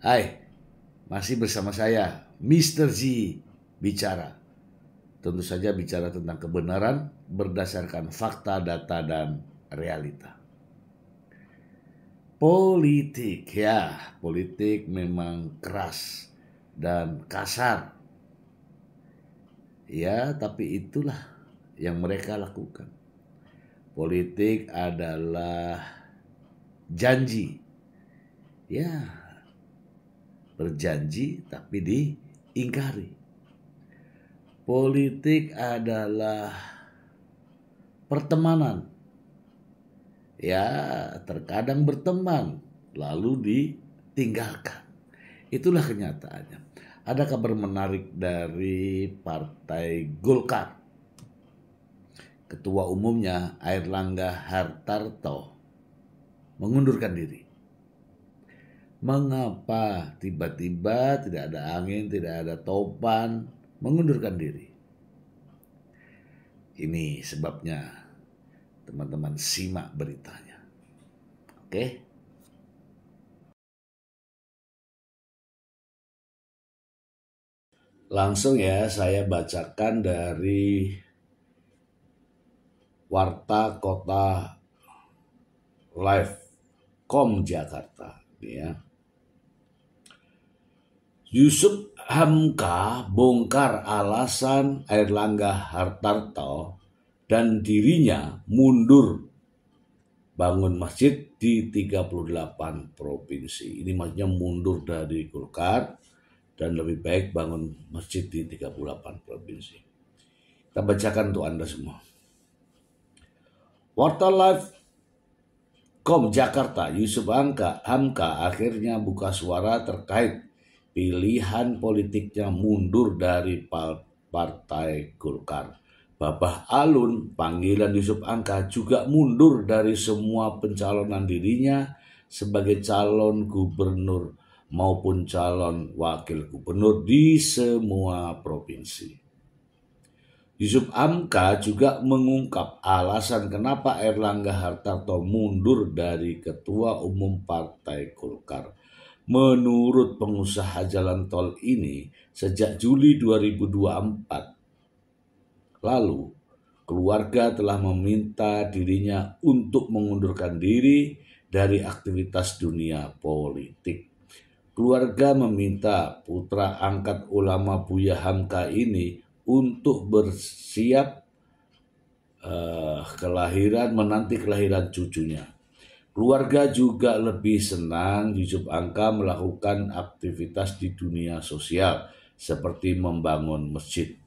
Hai, masih bersama saya, Mr. Z Bicara. Tentu saja bicara tentang kebenaran berdasarkan fakta, data, dan realita. Politik, ya, politik memang keras dan kasar. Ya, tapi itulah yang mereka lakukan. Politik adalah janji. Ya, berjanji tapi diingkari. Politik adalah pertemanan. Ya, terkadang berteman lalu ditinggalkan. Itulah kenyataannya. Ada kabar menarik dari Partai Golkar. Ketua umumnya Air Langga Hartarto mengundurkan diri mengapa tiba-tiba tidak ada angin, tidak ada topan, mengundurkan diri. Ini sebabnya teman-teman simak beritanya. Oke? Langsung ya saya bacakan dari Warta Kota Live.com Jakarta ya. Yusuf Hamka bongkar alasan Air Langga Hartarto dan dirinya mundur bangun masjid di 38 provinsi. Ini maksudnya mundur dari Golkar dan lebih baik bangun masjid di 38 provinsi. Kita bacakan untuk Anda semua. Warta Live Kom Jakarta Yusuf Hamka, Hamka akhirnya buka suara terkait pilihan politiknya mundur dari Partai Golkar. Bapak Alun, panggilan Yusuf Angka juga mundur dari semua pencalonan dirinya sebagai calon gubernur maupun calon wakil gubernur di semua provinsi. Yusuf Amka juga mengungkap alasan kenapa Erlangga Hartarto mundur dari Ketua Umum Partai Golkar. Menurut pengusaha jalan tol ini, sejak Juli 2024 lalu, keluarga telah meminta dirinya untuk mengundurkan diri dari aktivitas dunia politik. Keluarga meminta putra angkat ulama Buya Hamka ini untuk bersiap uh, kelahiran menanti kelahiran cucunya. Keluarga juga lebih senang Yusuf Angka melakukan aktivitas di dunia sosial seperti membangun masjid.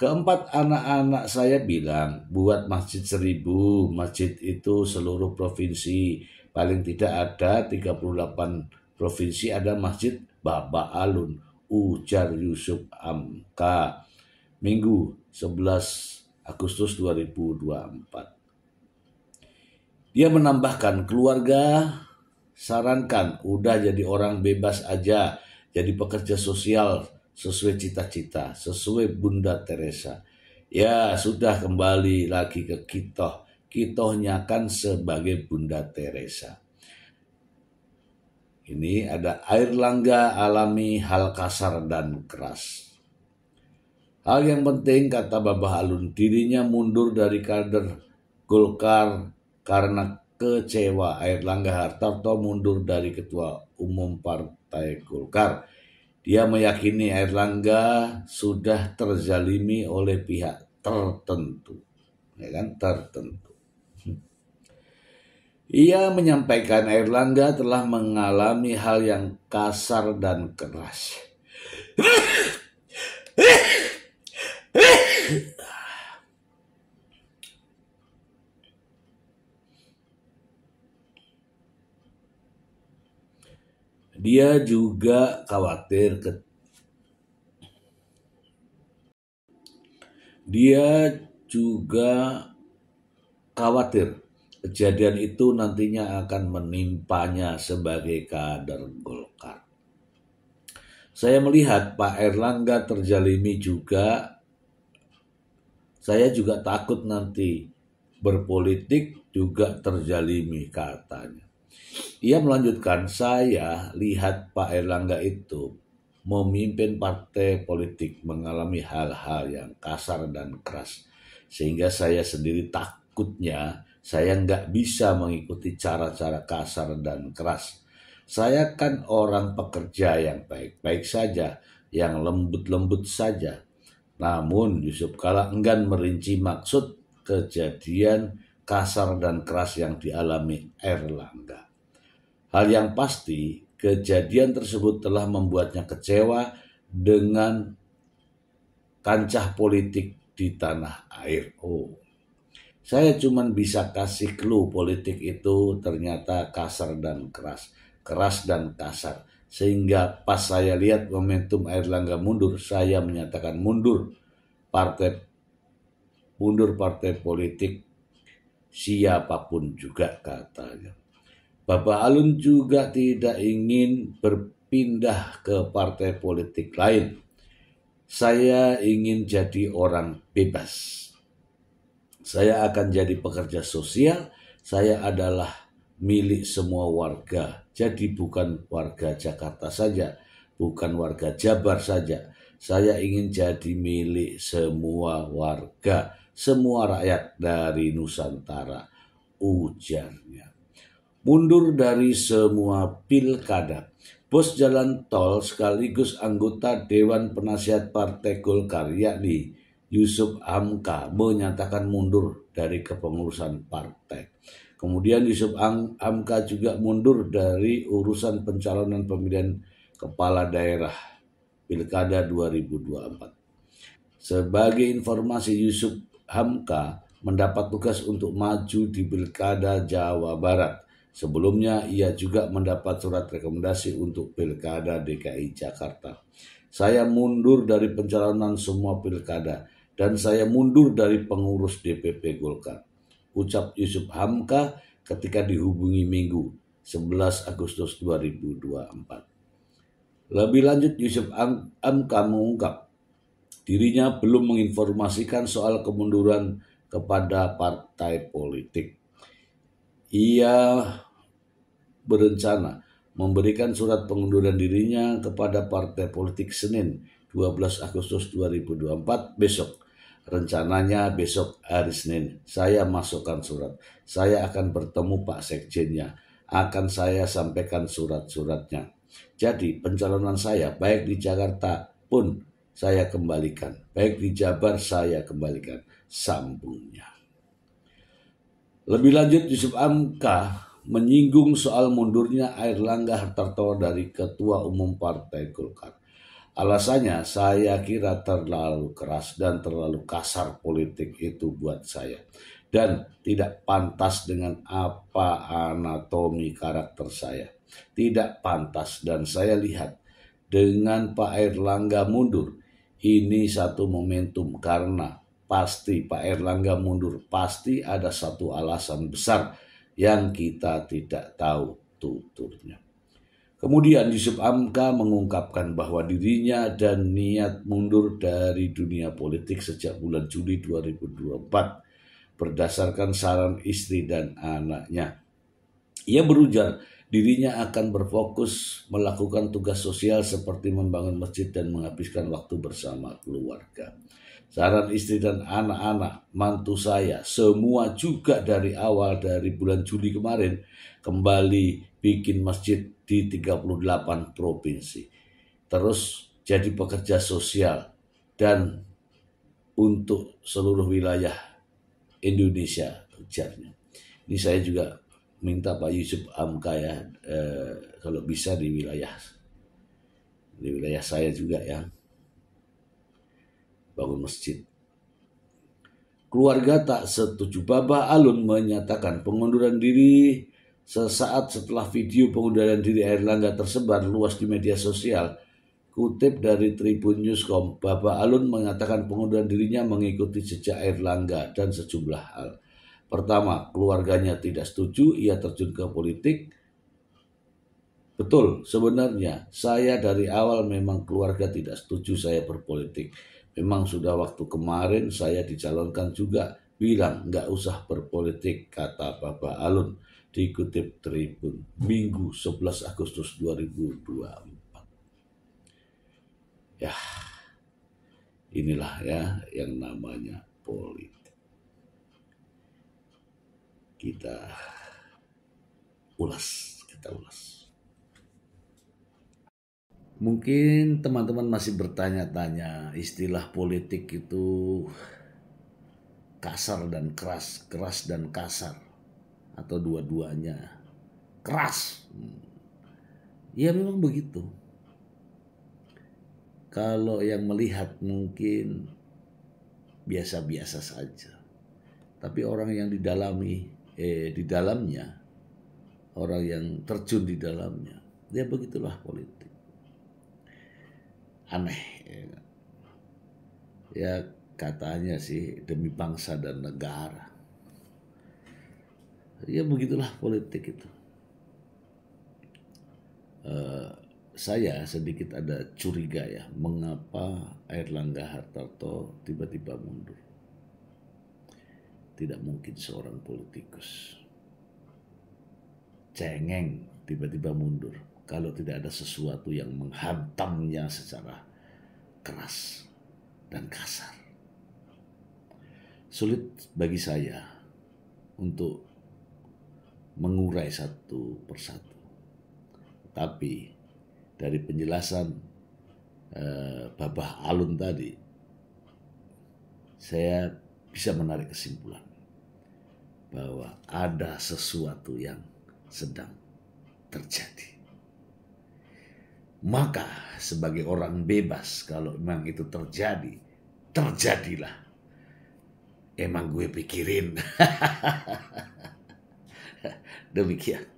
Keempat anak-anak saya bilang buat masjid seribu, masjid itu seluruh provinsi. Paling tidak ada 38 provinsi ada masjid Baba Alun, ujar Yusuf Angka Minggu 11 Agustus 2024. Dia menambahkan, keluarga sarankan udah jadi orang bebas aja, jadi pekerja sosial sesuai cita-cita, sesuai Bunda Teresa. Ya, sudah kembali lagi ke kitoh. Kitohnya kan sebagai Bunda Teresa. Ini ada air langga alami hal kasar dan keras. Hal yang penting kata Babah Alun, dirinya mundur dari kader Golkar karena kecewa Air Langga Hartarto mundur dari ketua umum Partai Golkar. Dia meyakini Air Langga sudah terzalimi oleh pihak tertentu. Ya kan, tertentu. Ia menyampaikan Air Langga telah mengalami hal yang kasar dan keras. Dia juga khawatir ke Dia juga khawatir kejadian itu nantinya akan menimpanya sebagai kader Golkar. Saya melihat Pak Erlangga terjalimi juga. Saya juga takut nanti berpolitik juga terjalimi katanya. Ia melanjutkan, saya lihat Pak Erlangga itu memimpin partai politik mengalami hal-hal yang kasar dan keras. Sehingga saya sendiri takutnya saya nggak bisa mengikuti cara-cara kasar dan keras. Saya kan orang pekerja yang baik-baik saja, yang lembut-lembut saja. Namun Yusuf Kala enggan merinci maksud kejadian kasar dan keras yang dialami Erlangga. Hal yang pasti, kejadian tersebut telah membuatnya kecewa dengan kancah politik di tanah air. Oh, saya cuma bisa kasih clue politik itu ternyata kasar dan keras, keras dan kasar. Sehingga pas saya lihat momentum air langga mundur, saya menyatakan mundur partai mundur partai politik siapapun juga katanya. Bapak Alun juga tidak ingin berpindah ke partai politik lain. Saya ingin jadi orang bebas. Saya akan jadi pekerja sosial. Saya adalah milik semua warga. Jadi bukan warga Jakarta saja, bukan warga Jabar saja. Saya ingin jadi milik semua warga, semua rakyat dari Nusantara. Ujarnya mundur dari semua pilkada. Bos jalan tol sekaligus anggota Dewan Penasihat Partai Golkar yakni Yusuf Hamka menyatakan mundur dari kepengurusan partai. Kemudian Yusuf Hamka juga mundur dari urusan pencalonan pemilihan kepala daerah Pilkada 2024. Sebagai informasi Yusuf Hamka mendapat tugas untuk maju di Pilkada Jawa Barat Sebelumnya ia juga mendapat surat rekomendasi untuk Pilkada DKI Jakarta. Saya mundur dari pencalonan semua pilkada dan saya mundur dari pengurus DPP Golkar. Ucap Yusuf Hamka ketika dihubungi Minggu 11 Agustus 2024. Lebih lanjut Yusuf Hamka mengungkap dirinya belum menginformasikan soal kemunduran kepada partai politik. Ia berencana memberikan surat pengunduran dirinya kepada partai politik Senin 12 Agustus 2024 besok. Rencananya besok hari Senin saya masukkan surat. Saya akan bertemu Pak Sekjennya. Akan saya sampaikan surat-suratnya. Jadi pencalonan saya baik di Jakarta pun saya kembalikan. Baik di Jabar saya kembalikan. Sambungnya. Lebih lanjut Yusuf Amka menyinggung soal mundurnya Air Langga Hartarto dari Ketua Umum Partai Golkar. Alasannya saya kira terlalu keras dan terlalu kasar politik itu buat saya dan tidak pantas dengan apa anatomi karakter saya. Tidak pantas dan saya lihat dengan Pak Erlangga mundur ini satu momentum karena pasti Pak Erlangga mundur pasti ada satu alasan besar yang kita tidak tahu tuturnya. Kemudian Yusuf Amka mengungkapkan bahwa dirinya dan niat mundur dari dunia politik sejak bulan Juli 2024 berdasarkan saran istri dan anaknya. Ia berujar dirinya akan berfokus melakukan tugas sosial seperti membangun masjid dan menghabiskan waktu bersama keluarga saran istri dan anak-anak, mantu saya, semua juga dari awal dari bulan Juli kemarin kembali bikin masjid di 38 provinsi. Terus jadi pekerja sosial dan untuk seluruh wilayah Indonesia ujarnya. Ini saya juga minta Pak Yusuf Amka ya, eh, kalau bisa di wilayah di wilayah saya juga ya bangun masjid. Keluarga tak setuju. Baba Alun menyatakan pengunduran diri sesaat setelah video pengunduran diri Air Langga tersebar luas di media sosial. Kutip dari Tribun Newscom, Baba Alun mengatakan pengunduran dirinya mengikuti sejak Air Langga dan sejumlah hal. Pertama, keluarganya tidak setuju ia terjun ke politik. Betul, sebenarnya saya dari awal memang keluarga tidak setuju saya berpolitik. Memang sudah waktu kemarin saya dicalonkan juga, bilang nggak usah berpolitik, kata Bapak Alun dikutip Tribun Minggu 11 Agustus 2024. Ya, inilah ya yang namanya politik. Kita ulas, kita ulas. Mungkin teman-teman masih bertanya-tanya istilah politik itu kasar dan keras, keras dan kasar atau dua-duanya. Keras. Hmm. Ya memang begitu. Kalau yang melihat mungkin biasa-biasa saja. Tapi orang yang didalami eh di dalamnya orang yang terjun di dalamnya. Ya begitulah politik aneh ya. ya katanya sih demi bangsa dan negara ya begitulah politik itu uh, saya sedikit ada curiga ya mengapa Erlangga Hartarto tiba-tiba mundur tidak mungkin seorang politikus cengeng tiba-tiba mundur kalau tidak ada sesuatu yang menghantamnya secara keras dan kasar. Sulit bagi saya untuk mengurai satu persatu. Tapi dari penjelasan eh, Babah Alun tadi, saya bisa menarik kesimpulan bahwa ada sesuatu yang sedang terjadi. Maka sebagai orang bebas kalau memang itu terjadi, terjadilah. Emang gue pikirin. Demikian.